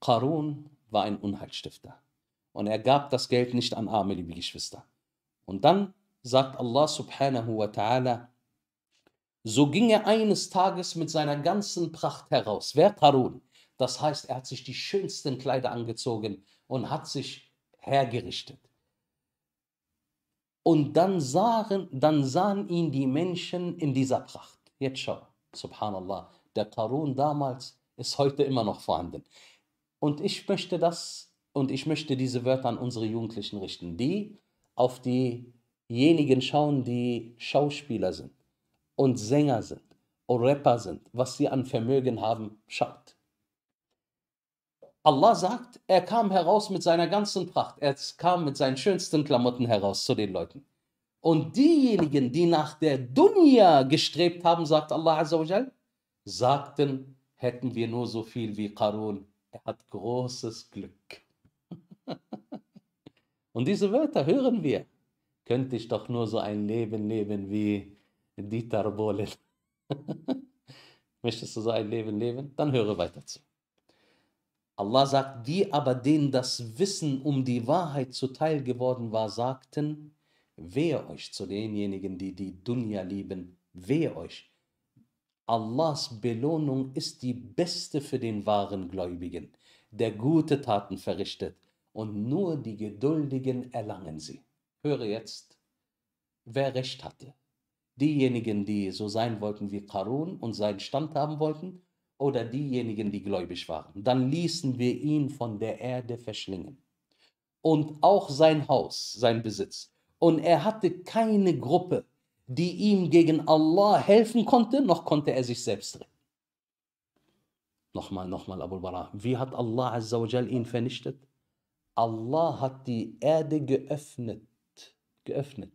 Karun war ein Unheilstifter. Und er gab das Geld nicht an arme, liebe Geschwister. Und dann sagt Allah subhanahu wa ta'ala, so ging er eines Tages mit seiner ganzen Pracht heraus. Wer Karun? Das heißt, er hat sich die schönsten Kleider angezogen und hat sich hergerichtet. Und dann sahen, dann sahen ihn die Menschen in dieser Pracht. Jetzt schau, subhanallah, der Karun damals ist heute immer noch vorhanden. Und ich möchte das und ich möchte diese Wörter an unsere Jugendlichen richten, die auf diejenigen schauen, die Schauspieler sind und Sänger sind und Rapper sind, was sie an Vermögen haben, schaut. Allah sagt, er kam heraus mit seiner ganzen Pracht, er kam mit seinen schönsten Klamotten heraus zu den Leuten. Und diejenigen, die nach der Dunya gestrebt haben, sagt Allah Azza wa sagten, hätten wir nur so viel wie Karun er hat großes Glück. Und diese Wörter hören wir. Könnte ich doch nur so ein Leben leben wie Dieter Bohlen. Möchtest du so ein Leben leben? Dann höre weiter zu. Allah sagt, die aber denen das Wissen um die Wahrheit zuteil geworden war, sagten, wehe euch zu denjenigen, die die Dunja lieben, wehe euch, Allahs Belohnung ist die beste für den wahren Gläubigen, der gute Taten verrichtet, und nur die Geduldigen erlangen sie. Höre jetzt, wer recht hatte. Diejenigen, die so sein wollten wie Karun und seinen Stand haben wollten, oder diejenigen, die gläubig waren. Dann ließen wir ihn von der Erde verschlingen. Und auch sein Haus, sein Besitz. Und er hatte keine Gruppe, die ihm gegen Allah helfen konnte, noch konnte er sich selbst retten. Nochmal, nochmal, Abu Bara. Wie hat Allah Azza ihn vernichtet? Allah hat die Erde geöffnet, geöffnet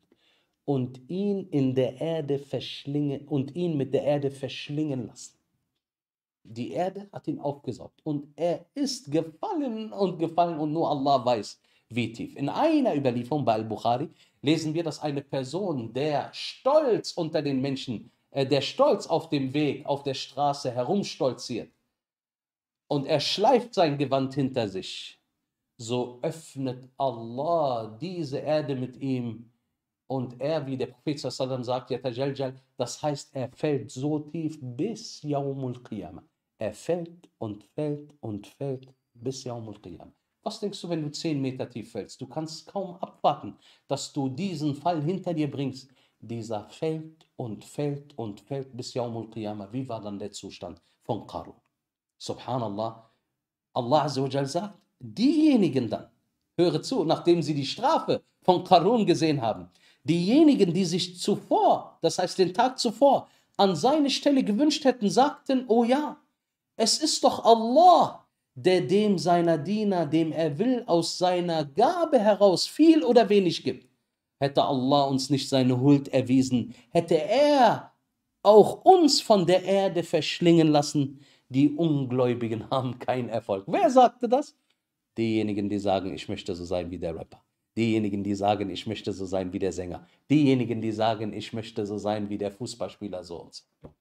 und ihn in der Erde verschlingen und ihn mit der Erde verschlingen lassen. Die Erde hat ihn aufgesaugt und er ist gefallen und gefallen und nur Allah weiß, wie tief. In einer Überlieferung bei Al-Bukhari lesen wir, dass eine Person, der Stolz unter den Menschen, äh, der Stolz auf dem Weg, auf der Straße herumstolziert und er schleift sein Gewand hinter sich, so öffnet Allah diese Erde mit ihm und er, wie der Prophet sallam sagt, das heißt, er fällt so tief bis Yawmul Qiyamah. Er fällt und fällt und fällt bis Yawmul Qiyamah. Was denkst du, wenn du zehn Meter tief fällst? Du kannst kaum abwarten, dass du diesen Fall hinter dir bringst. Dieser fällt und fällt und fällt bis Yaumul Qiyamah. Wie war dann der Zustand von Qarun? Subhanallah. Allah Azza sagt, diejenigen dann, höre zu, nachdem sie die Strafe von Qarun gesehen haben, diejenigen, die sich zuvor, das heißt den Tag zuvor, an seine Stelle gewünscht hätten, sagten, oh ja, es ist doch Allah, der dem seiner Diener, dem er will, aus seiner Gabe heraus viel oder wenig gibt. Hätte Allah uns nicht seine Huld erwiesen, hätte er auch uns von der Erde verschlingen lassen. Die Ungläubigen haben keinen Erfolg. Wer sagte das? Diejenigen, die sagen, ich möchte so sein wie der Rapper. Diejenigen, die sagen, ich möchte so sein wie der Sänger. Diejenigen, die sagen, ich möchte so sein wie der Fußballspieler so und so.